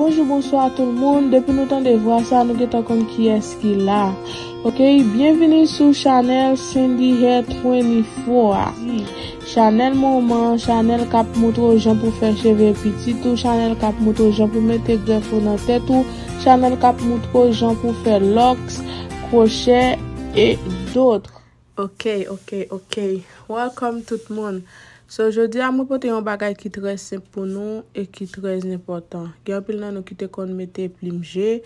Bonjour, bonsoir tout le monde, depuis nous temps de voir ça, nous guetons comme qui est-ce qu'il a. Ok, bienvenue sur chanel Cindy Hair 24. Chanel moment, chanel cap moutre aux jambes pour faire cheveux petit, chanel cap moutre aux jambes pour mettre des greffes dans la tête, chanel cap moutre aux jambes pour faire l'oxe, crochet et d'autres. Ok, ok, ok, welcome tout le monde. So, jodi a mwen pote yon bagay ki trez sep pou nou e ki trez nepotan. Gyan pil nan nou kite kon mwete plimje,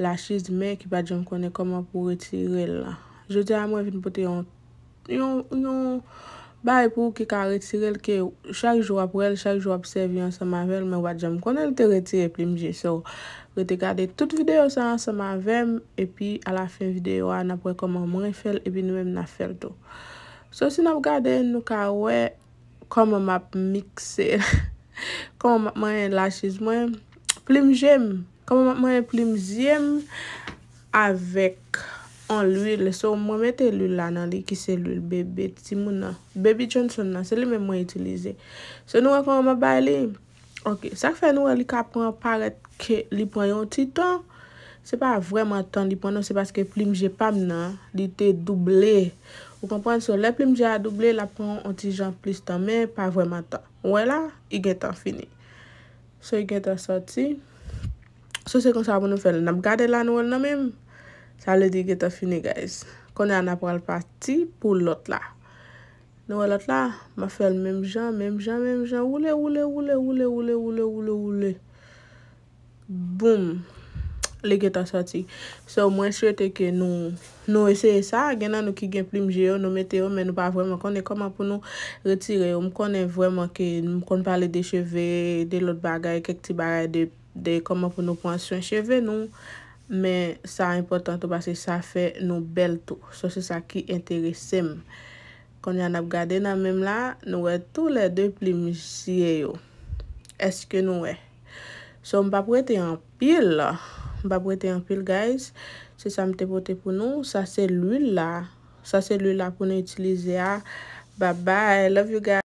la chiz me ki ba jom kone koman pou retirel la. Jodi a mwen vin pote yon, yon, yon, ba epou ki kan retirel ke chak jou aprel, chak jou apsev yon semanvel, men ba jom kone lte retire plimje. So, rete gade tout videyo sa yon semanvel, e pi ala fin videyo an apre koman mwen fel, e pi nou em na fel do. So, si nan pou gade, nou ka we... konman map mikse, konman map mwenye lachiz, mwenye plim jem, konman map mwenye plim jem, avek an lwil, sou mwen mette lwil la nan li ki se lwil bebe, timou nan, bebe jonson nan, se li mwen mwen itilize. Se nou a konman map ba li, ok, sak fe nou a li kap konman paret ke li pwanyon ti ton, se pa vwèman ton li pwanyon, se paske plim jepam nan, li te double, Ou kompwane so le plim di a double la pon onti jan plis tan me pa vwèman tan. Mwen la, i gen tan fini. So i gen tan soti. So se kon sa apon nou fèl, nap gade la nou el nan mèm. Sa le di gen tan fini guys. Konè an apol pati pou lot la. Nou el lot la, ma fèl mèm jan, mèm jan, mèm jan. Woule, woule, woule, woule, woule, woule, woule, woule. Boum. leke ta soti. So mwen chwete ke nou nou eseye sa, genan nou ki gen plimje yo, nou mete yo, men nou pa vwèman konen koman pou nou retire yo. Mwen konen vwèman konen pale de cheve, de lout bagay, kek ti bagay, de koman pou nou pwans yon cheve nou, men sa impotant ou basi sa fe nou bel tou. So se sa ki enteresem. Konen ap gade nan mèm la, nou wè tou le de plimje yo. Eske nou wè? So mwen pa prete yon pil la, Mba brete yon pil guys. Se sa mte pote pou nou. Sa selul la pou nou itilize a. Bye bye. Love you guys.